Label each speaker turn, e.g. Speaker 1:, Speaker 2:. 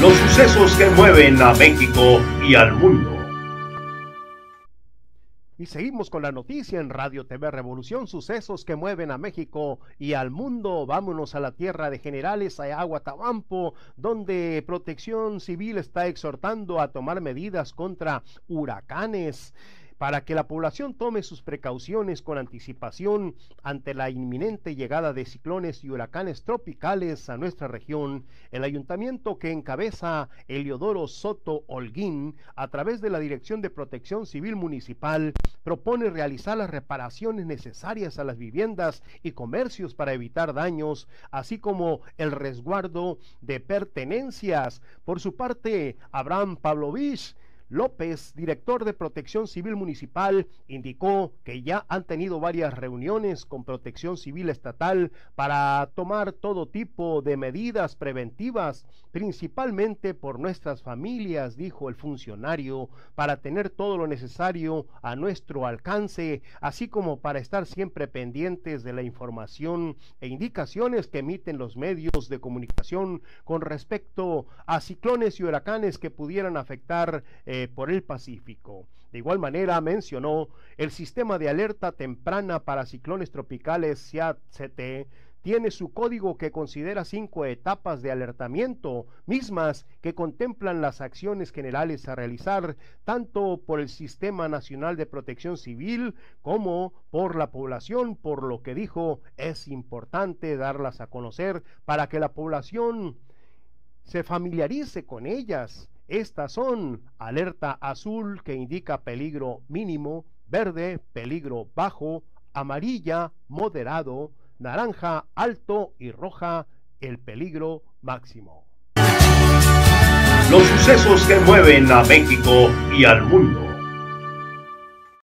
Speaker 1: los sucesos que mueven a México y al mundo. Y seguimos con la noticia en Radio TV Revolución, sucesos que mueven a México y al mundo. Vámonos a la tierra de generales, a donde Protección Civil está exhortando a tomar medidas contra huracanes para que la población tome sus precauciones con anticipación ante la inminente llegada de ciclones y huracanes tropicales a nuestra región, el ayuntamiento que encabeza Eliodoro Soto Holguín, a través de la Dirección de Protección Civil Municipal, propone realizar las reparaciones necesarias a las viviendas y comercios para evitar daños, así como el resguardo de pertenencias. Por su parte, Abraham Pavlovich, López, director de Protección Civil Municipal, indicó que ya han tenido varias reuniones con Protección Civil Estatal para tomar todo tipo de medidas preventivas, principalmente por nuestras familias, dijo el funcionario, para tener todo lo necesario a nuestro alcance, así como para estar siempre pendientes de la información e indicaciones que emiten los medios de comunicación con respecto a ciclones y huracanes que pudieran afectar eh, eh, por el Pacífico. De igual manera mencionó el sistema de alerta temprana para ciclones tropicales CIAT-CT, tiene su código que considera cinco etapas de alertamiento, mismas que contemplan las acciones generales a realizar tanto por el Sistema Nacional de Protección Civil como por la población, por lo que dijo es importante darlas a conocer para que la población se familiarice con ellas estas son alerta azul que indica peligro mínimo, verde peligro bajo, amarilla moderado, naranja alto y roja el peligro máximo. Los sucesos que mueven a México y al mundo.